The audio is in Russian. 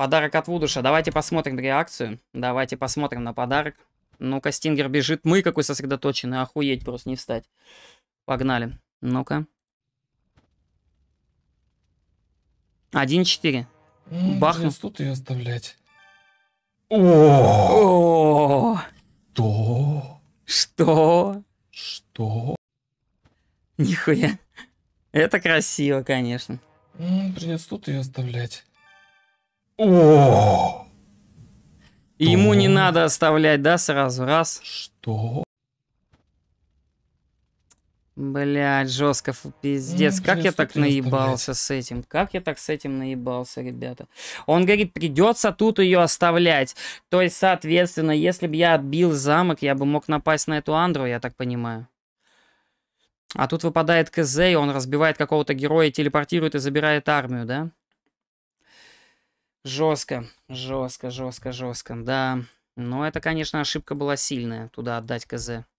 Подарок от Вудуша. Давайте посмотрим реакцию. Давайте посмотрим на подарок. Ну-ка, Стингер бежит. Мы какой сосредоточенный. Охуеть, просто не встать. Погнали. Ну-ка. 1-4. Бахнул. Тут ее оставлять. О! Что? Что? Что? Нихуя. Это красиво, конечно. Придется тут ее оставлять. И ему не надо оставлять, да, сразу? Раз. Что? Блять, жестко, пиздец. Как я так наебался с этим? Как я так с этим наебался, ребята? Он говорит, придется тут ее оставлять. То есть, соответственно, если бы я отбил замок, я бы мог напасть на эту Андру, я так понимаю. А тут выпадает КЗ, и он разбивает какого-то героя, телепортирует и забирает армию, да? Жестко, жестко, жестко, жестко, да. Но это, конечно, ошибка была сильная, туда отдать КЗ.